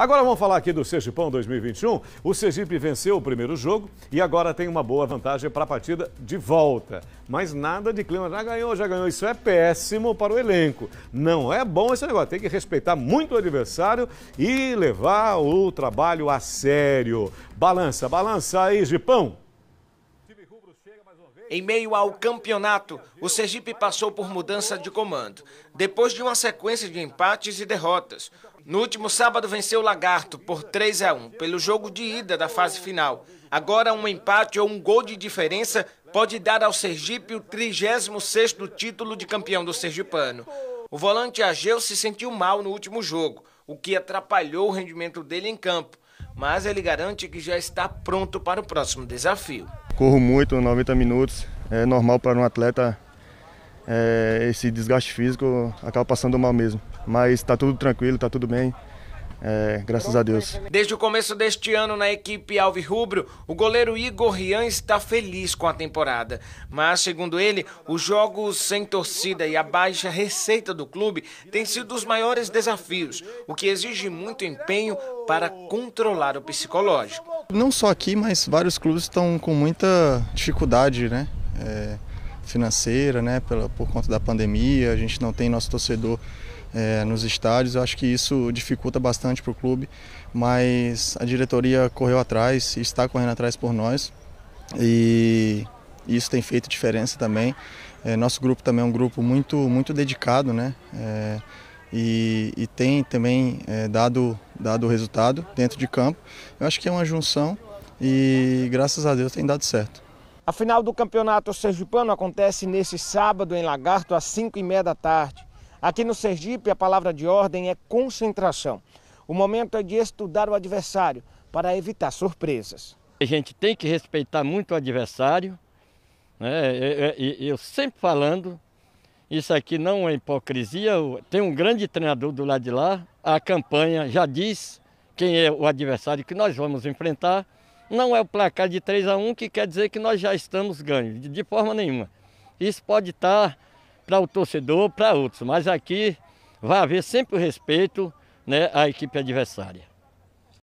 Agora vamos falar aqui do Sergipão 2021. O Sergipe venceu o primeiro jogo e agora tem uma boa vantagem para a partida de volta. Mas nada de clima. Já ganhou, já ganhou. Isso é péssimo para o elenco. Não é bom esse negócio. Tem que respeitar muito o adversário e levar o trabalho a sério. Balança, balança aí, Gipão. Em meio ao campeonato, o Sergipe passou por mudança de comando, depois de uma sequência de empates e derrotas. No último sábado, venceu o Lagarto por 3 a 1 pelo jogo de ida da fase final. Agora, um empate ou um gol de diferença pode dar ao Sergipe o 36º título de campeão do Sergipano. O volante Ageu se sentiu mal no último jogo, o que atrapalhou o rendimento dele em campo mas ele garante que já está pronto para o próximo desafio. Corro muito, 90 minutos, é normal para um atleta é, esse desgaste físico, acaba passando mal mesmo. Mas está tudo tranquilo, está tudo bem. É, graças a Deus. Desde o começo deste ano na equipe Alves Rubro, o goleiro Igor Rian está feliz com a temporada. Mas, segundo ele, os jogos sem torcida e a baixa receita do clube têm sido os maiores desafios, o que exige muito empenho para controlar o psicológico. Não só aqui, mas vários clubes estão com muita dificuldade, né? É financeira, né, pela, por conta da pandemia, a gente não tem nosso torcedor é, nos estádios. Eu acho que isso dificulta bastante para o clube, mas a diretoria correu atrás e está correndo atrás por nós e isso tem feito diferença também. É, nosso grupo também é um grupo muito, muito dedicado, né? É, e, e, tem também é, dado, dado resultado dentro de campo. Eu acho que é uma junção e graças a Deus tem dado certo. A final do Campeonato Sergipano acontece neste sábado em Lagarto, às 5h30 da tarde. Aqui no Sergipe, a palavra de ordem é concentração. O momento é de estudar o adversário para evitar surpresas. A gente tem que respeitar muito o adversário. Né? Eu sempre falando, isso aqui não é hipocrisia. Tem um grande treinador do lado de lá. A campanha já diz quem é o adversário que nós vamos enfrentar. Não é o placar de 3 a 1 que quer dizer que nós já estamos ganhos, de forma nenhuma. Isso pode estar para o torcedor, para outros, mas aqui vai haver sempre o respeito né, à equipe adversária.